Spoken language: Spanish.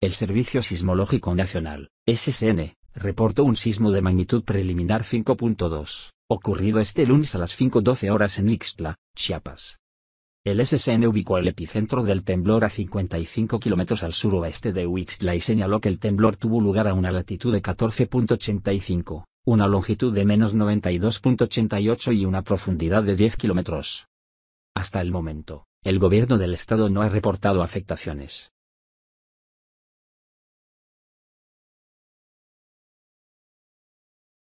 El Servicio Sismológico Nacional, SSN, reportó un sismo de magnitud preliminar 5.2, ocurrido este lunes a las 5.12 horas en Ixtla, Chiapas. El SSN ubicó el epicentro del temblor a 55 kilómetros al suroeste de Huixtla y señaló que el temblor tuvo lugar a una latitud de 14.85, una longitud de menos 92.88 y una profundidad de 10 kilómetros. Hasta el momento, el gobierno del estado no ha reportado afectaciones.